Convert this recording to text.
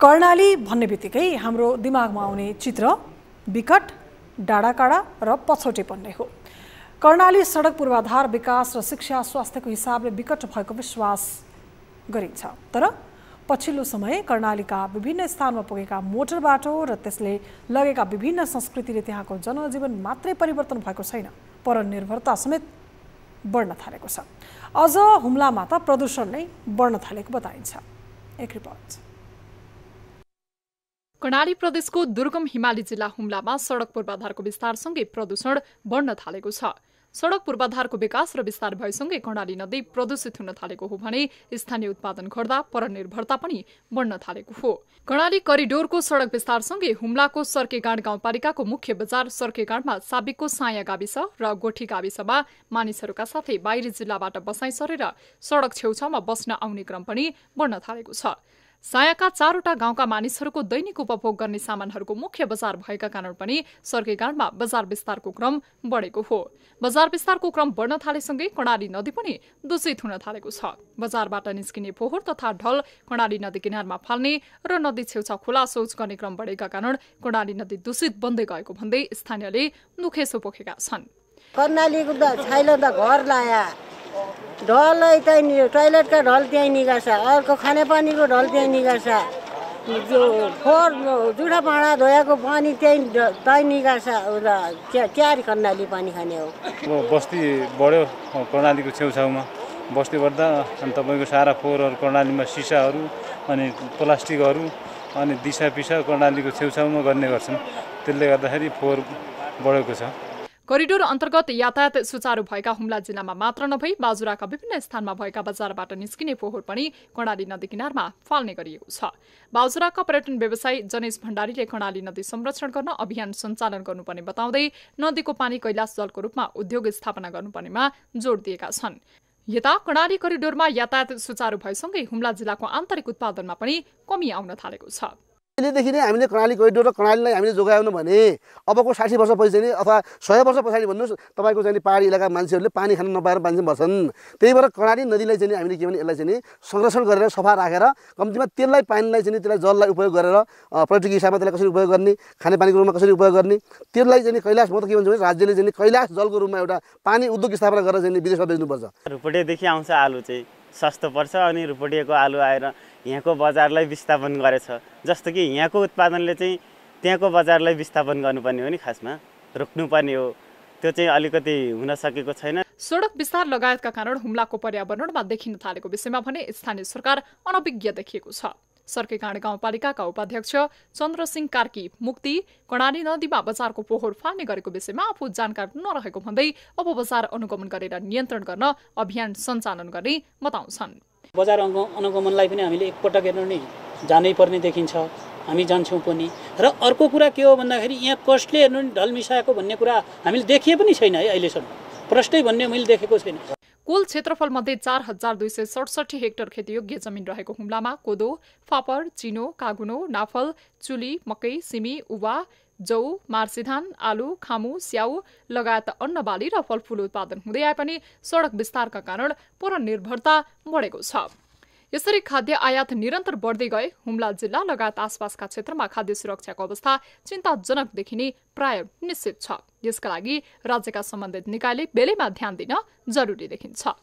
कर्णाली भन्ने बित्तिकै हाम्रो दिमागमा आउने चित्र विकट डाँडाकाँडा र पछौटे भन्ने हो कर्णाली सडक पूर्वाधार विकास र शिक्षा स्वास्थ्यको हिसाबले विकट भएको विश्वास गरिन्छ तर पछिल्लो समय कर्णालीका विभिन्न स्थानमा पुगेका मोटर बाटो र त्यसले लगेका विभिन्न संस्कृतिले त्यहाँको जनजीवन मात्रै परिवर्तन भएको छैन पर निर्भरता समेत बढ्न थालेको छ अझ हुम्लामा त प्रदूषण नै बढ्न थालेको बताइन्छ एक रिपोर्ट कर्णाली प्रदेशको दुर्गम हिमाली जिल्ला हुम्लामा सड़क पूर्वाधारको विस्तारसँगै प्रदूषण बढ्न थालेको छ सड़क पूर्वाधारको विकास र विस्तार भएसँगै कर्णाली नदी प्रदूषित हुन थालेको हो भने स्थानीय उत्पादन घट्दा परनिर्भरता पनि बढ्न थालेको हो कर्णाली करिडोरको सड़क विस्तारसँगै हुम्लाको सर्केगाँड गाउँपालिकाको मुख्य बजार सर्केगाँडमा साबिकको साया गाविस र गोठी गाविसमा मानिसहरूका साथै बाहिरी जिल्लाबाट बसाइ सरेर सड़क छेउछाउमा बस्न आउने क्रम पनि बढ्न थालेको छ सायाका चारवटा गाउँका मानिसहरूको दैनिक उपभोग गर्ने सामानहरूको मुख्य बजार भएका कारण पनि सर्गेगाडमा बजार विस्तारको क्रम बढेको हो बजार विस्तारको क्रम बढ्न थालेसँगै कर्णाली नदी पनि दूषित हुन थालेको छ बजारबाट निस्किने फोहोर तथा ढल कर्णाली नदी किनारमा फाल्ने र नदी छेउछाउ खुला शौच गर्ने क्रम बढेका कारण कर्णाली नदी दूषित बन्दै गएको भन्दै स्थानीयले दुखेसो पोखेका छन् कर्णालीको त घर लाया ढलै त्यहीँ टोइलेटको ढल त्यहीँ निकाल्छ अर्को खानेपानीको ढल त्यहीँ निकाल्छ फोहोर जुठा भाँडा धोएको पानी त्यहीँ त्यहीँ निकाल्छ उता क्यारी कर्णाली पानी खाने हो अब बस्ती बढ्यो कर्णालीको छेउछाउमा बस्ती बढ्दा अनि तपाईँको सारा फोहोरहरू कर्णालीमा सिसाहरू अनि प्लास्टिकहरू अनि दिसा पिसा कर्णालीको छेउछाउमा गर्ने गर्छन् त्यसले गर्दाखेरि फोहोर बढेको छ करिडोर अन्तर्गत यातायात सुचारू भएका हुम्ला जिल्लामा मात्र नभई बाजुराका विभिन्न स्थानमा भएका बजारबाट निस्किने फोहोर पनि कर्णाली नदी किनारमा फाल्ने गरिएको छ बाजुराका पर्यटन व्यवसायी जनेश भण्डारीले कर्णाली नदी संरक्षण गर्न अभियान सञ्चालन गर्नुपर्ने बताउँदै नदीको पानी कैलाश जलको रूपमा उद्योग स्थापना गर्नुपर्नेमा जोड़ दिएका छन् यता कर्णाली करिडोरमा यातायात सुचारू भएसँगै हुम्ला जिल्लाको आन्तरिक उत्पादनमा पनि कमी आउन थालेको छ अहिलेदेखि नै हामीले कर्णाली गरिडोर र कर्णालीलाई हामीले जोगायौँ भने अबको साठी वर्ष पछि चाहिँ अथवा सय वर्ष पछाडि भन्नुहोस् तपाईँको चाहिँ पाहाडी इलाका मान्छेहरूले पानी खान नपाएर मान्छे बस्छन् त्यही भएर कर्णाली नदीलाई चाहिँ हामीले के भने यसलाई चाहिँ संरक्षण गरेर सफा राखेर कम्तीमा तेललाई पानीलाई चाहिँ त्यसलाई जललाई उपयोग गरेर पर्यटक हिसाबमा त्यसलाई कसरी उपयोग गर्ने खानेपानीको रूपमा कसरी उपयोग गर्ने त्यसलाई चाहिँ कैलाश म त के भन्छु भने राज्यले चाहिँ कैलाश जलको रूपमा एउटा पानी उद्योग स्थापना गरेर चाहिँ विदेशमा बेच्नुपर्छ रुपटेदेखि आउँछ आलु चाहिँ सस्तो पर्छ अनि रुपटिएको आलु आएर यहाँको बजारलाई विस्थापन गरेछ जस्तो कि यहाँको उत्पादनले चाहिँ त्यहाँको बजारलाई विस्थापन गर्नुपर्ने हो नि खासमा रोक्नुपर्ने हो त्यो चाहिँ अलिकति हुन सकेको छैन सडक विस्तार लगायतका कारण हुम्लाको पर्यावरणमा देखिन थालेको विषयमा भने स्थानीय सरकार अनभिज्ञ देखिएको छ सर्केकाँड गाउँपालिकाका उपाध्यक्ष चन्द्रसिंह कार्की मुक्ति कर्णाली नदीमा बजारको पोहोर फाल्ने गरेको विषयमा आफू जानकार नरहेको भन्दै अब बजार अनुगमन गरेर नियन्त्रण गर्न अभियान सञ्चालन गर्ने बताउँछन् बजार अनुगमनलाई पनि हामीले एकपटक हेर्नु नै जानै पर्ने देखिन्छ हामी जान्छौँ पनि र अर्को कुरा के हो भन्दाखेरि यहाँ कसले हेर्नु नि ढल मिसाएको भन्ने कुरा हामीले देखिए पनि छैन है अहिलेसम्म प्रष्टै भन्ने मैले देखेको छैन कुल क्षेत्रफलमध्ये चार हजार दुई सय सडसठी हेक्टर खेतीयोग्य जमिन रहेको हुम्लामा कोदो फापर चिनो कागुनो नाफल चुली मकै सिमी उवा जौ मार्सिधान आलु खामु स्याउ लगायत अन्नबाली र फलफूल उत्पादन हुँदै आए पनि सडक विस्तारका कारण पूर्ण निर्भरता बढेको छ यसरी खाद्य आयात निरन्तर बढ्दै गए हुम्ला जिल्ला लगायत आसपासका क्षेत्रमा खाद्य सुरक्षाको अवस्था चिन्ताजनक देखिने प्राय निश्चित छ यसका लागि राज्यका सम्बन्धित निकायले बेलैमा ध्यान दिन जरुरी देखिन्छ